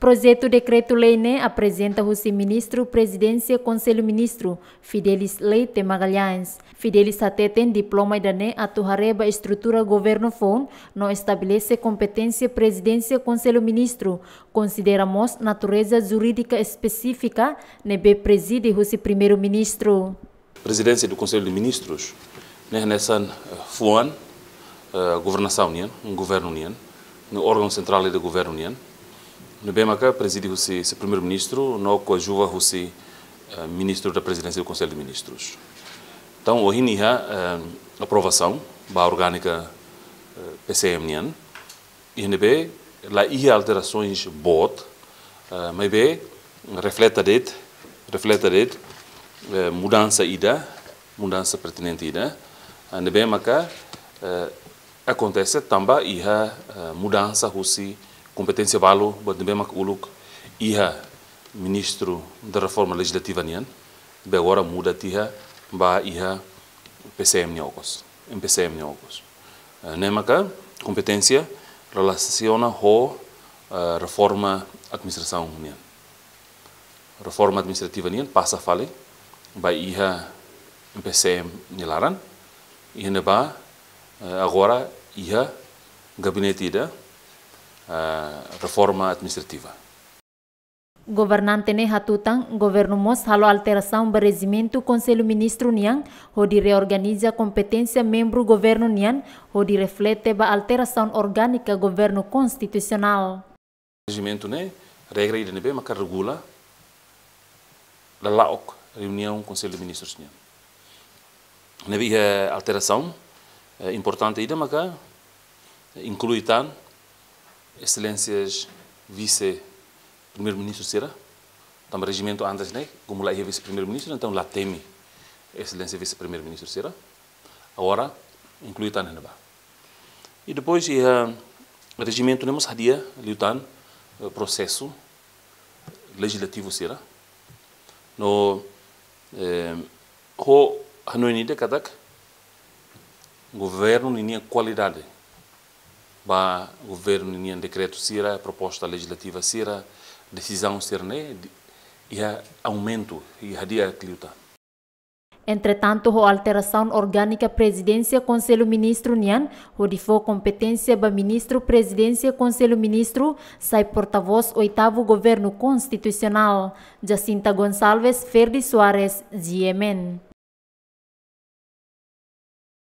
Projeto Decreto-Lei NEM apresenta o ministro Presidência Conselho Ministro Fidelis Leite Magalhães. Fidelis até tem diploma da NEM a Estrutura Governo FON, não estabelece competência Presidência Conselho Ministro. Consideramos natureza jurídica específica, NEB né, preside o Primeiro Ministro. Presidência do Conselho de Ministros, NEM né, Nessan eh, FON, eh, Governação União, um Governo União, órgão central de Governo União. No Bemaca, preside você, se primeiro-ministro, não coadjuva você, eh, ministro da presidência do Conselho de Ministros. Então, hoje eh, há aprovação da orgânica eh, pcmn e INB, lá há alterações bot, mas bem, reflete det, det, mudança ida, mudança pertinente ida, no Bemaca, acontece também há mudança russi competențe valu, bădâmbem uluk iha ministro da reforma legislativa nian, be ora muda tiha, ba iha PCM niocos, em eh, PCM niocos. Nemaka, competência relaciona ho uh, reforma administração nian. Reforma administrativa nian passa fale, ba iha em PCM nilaran, iha neba eh, agora iha gabinete Ida reforma administrativa. Governante ne hatutang governo mos halo alteração beresimento conselho ministro nian hodi reorganiza competência membro governo nian hodi reflete ba alteração orgânica governo constitucional. Regimento ne né, regra é IDNB maka regula da laok reunião conselho de ministros nian. alteração eh, importante ida maka inclui tan Excelências Vice-Primeiro-Ministro Será, então Regimento antes né? como lá é Vice-Primeiro-Ministro, então lá teme Excelência Vice-Primeiro-Ministro Será, agora inclui lá, E depois, o eh, Regimento Nemos Hadia, Liutan, eh, processo legislativo Será, no eh, ho hanoinide cada governo tinha qualidade ba governo nia decreto sira proposta legislativa sira decisão cerné e aumento e dia cliuta Entretanto, a alteração orgânica presidência conselho ministro nian, o de for competência ba ministro presidência conselho ministro, sai porta-voz oitavo governo constitucional. Jacinta Gonçalves, Ferdi Soares, Diemen.